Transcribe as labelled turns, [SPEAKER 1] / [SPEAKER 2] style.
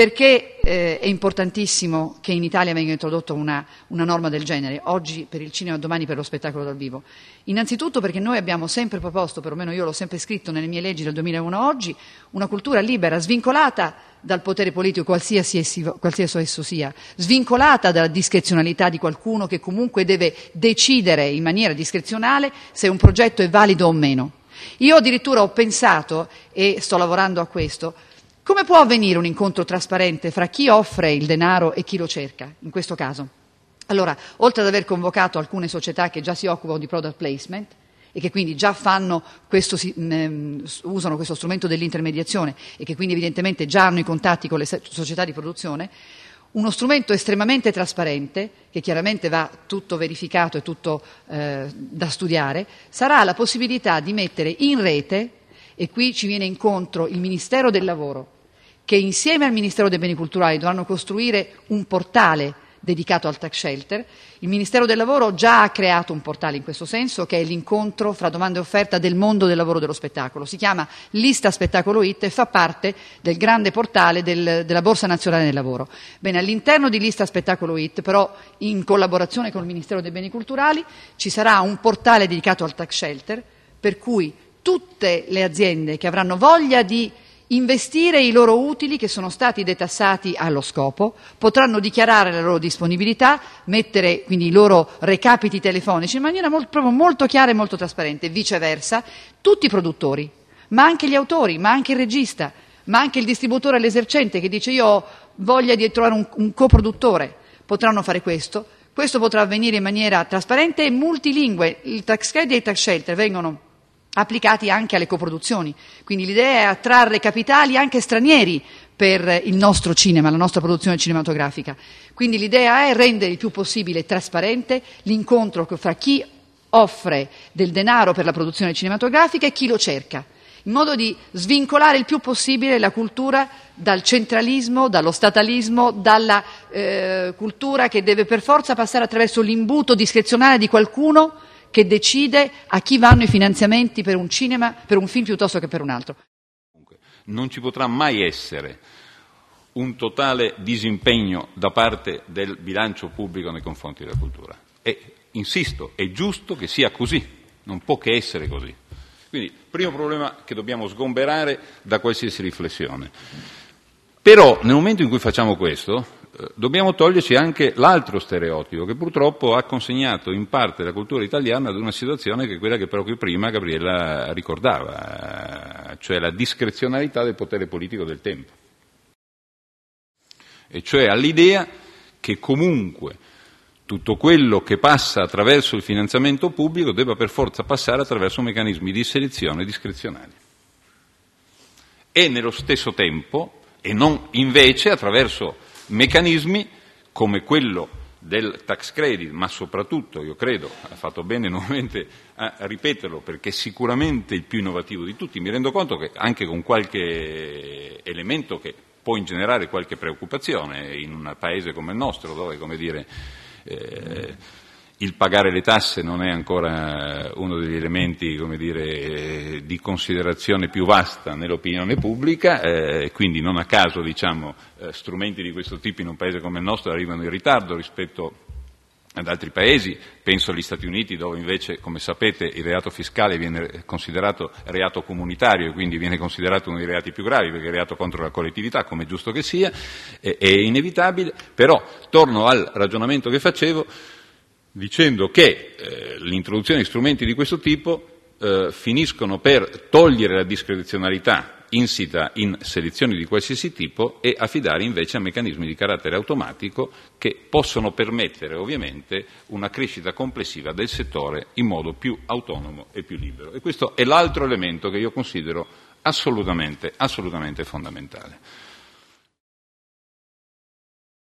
[SPEAKER 1] Perché eh, è importantissimo che in Italia venga introdotta una, una, norma del genere, oggi per il cinema, domani per lo spettacolo dal vivo? Innanzitutto perché noi abbiamo sempre proposto, perlomeno io l'ho sempre scritto nelle mie leggi del 2001 a oggi, una cultura libera, svincolata dal potere politico, qualsiasi, essi, qualsiasi esso sia, svincolata dalla discrezionalità di qualcuno che comunque deve decidere in maniera discrezionale se un progetto è valido o meno. Io addirittura ho pensato, e sto lavorando a questo, come può avvenire un incontro trasparente fra chi offre il denaro e chi lo cerca, in questo caso? Allora, oltre ad aver convocato alcune società che già si occupano di product placement, e che quindi già questo, mm, ehm, usano questo strumento dell'intermediazione e che quindi evidentemente già hanno i contatti con le società di produzione, uno strumento estremamente trasparente, che chiaramente va tutto verificato e tutto eh, da studiare, sarà la possibilità di mettere in rete, e qui ci viene incontro il Ministero del Lavoro, che insieme al Ministero dei Beni Culturali dovranno costruire un portale dedicato al tax shelter. Il Ministero del Lavoro già ha creato un portale in questo senso che è l'incontro fra domanda e offerta del mondo del lavoro dello spettacolo. Si chiama Lista Spettacolo IT e fa parte del grande portale del, della Borsa Nazionale del Lavoro. Bene, all'interno di Lista Spettacolo IT, però in collaborazione con il Ministero dei Beni Culturali, ci sarà un portale dedicato al tax shelter per cui tutte le aziende che avranno voglia di investire i loro utili che sono stati detassati allo scopo, potranno dichiarare la loro disponibilità, mettere quindi i loro recapiti telefonici in maniera molto, proprio molto chiara e molto trasparente, viceversa tutti i produttori, ma anche gli autori, ma anche il regista, ma anche il distributore e l'esercente che dice io ho voglia di trovare un, un coproduttore, potranno fare questo. Questo potrà avvenire in maniera trasparente e multilingue. Il tax credit e il tax shelter vengono applicati anche alle coproduzioni. Quindi l'idea è attrarre capitali anche stranieri per il nostro cinema, la nostra produzione cinematografica. Quindi l'idea è rendere il più possibile trasparente l'incontro fra chi offre del denaro per la produzione cinematografica e chi lo cerca, in modo di svincolare il più possibile la cultura dal centralismo, dallo statalismo, dalla eh, cultura che deve per forza passare attraverso l'imbuto discrezionale di qualcuno che decide a chi vanno i finanziamenti per un cinema, per un film piuttosto che per un altro.
[SPEAKER 2] Non ci potrà mai essere un totale disimpegno da parte del bilancio pubblico nei confronti della cultura. E insisto, è giusto che sia così, non può che essere così. Quindi, primo problema che dobbiamo sgomberare da qualsiasi riflessione. Però, nel momento in cui facciamo questo, eh, dobbiamo toglierci anche l'altro stereotipo che purtroppo ha consegnato in parte la cultura italiana ad una situazione che è quella che proprio prima Gabriella ricordava, eh, cioè la discrezionalità del potere politico del tempo. E cioè all'idea che comunque tutto quello che passa attraverso il finanziamento pubblico debba per forza passare attraverso meccanismi di selezione discrezionali. E nello stesso tempo, e non invece attraverso meccanismi come quello del tax credit, ma soprattutto, io credo, ha fatto bene nuovamente a ripeterlo perché è sicuramente il più innovativo di tutti, mi rendo conto che anche con qualche elemento che può ingenerare qualche preoccupazione in un paese come il nostro dove, come dire, eh, il pagare le tasse non è ancora eh, uno degli elementi come dire, eh, di considerazione più vasta nell'opinione pubblica, eh, quindi non a caso diciamo, eh, strumenti di questo tipo in un paese come il nostro arrivano in ritardo rispetto ad altri paesi, penso agli Stati Uniti dove invece, come sapete, il reato fiscale viene considerato reato comunitario e quindi viene considerato uno dei reati più gravi perché è reato contro la collettività, come è giusto che sia, è inevitabile, però torno al ragionamento che facevo, dicendo che eh, l'introduzione di strumenti di questo tipo eh, finiscono per togliere la discrezionalità insita in selezioni di qualsiasi tipo e affidare invece a meccanismi di carattere automatico che possono permettere ovviamente una crescita complessiva del settore in modo più autonomo e più libero. E questo è l'altro elemento
[SPEAKER 1] che io considero assolutamente, assolutamente fondamentale.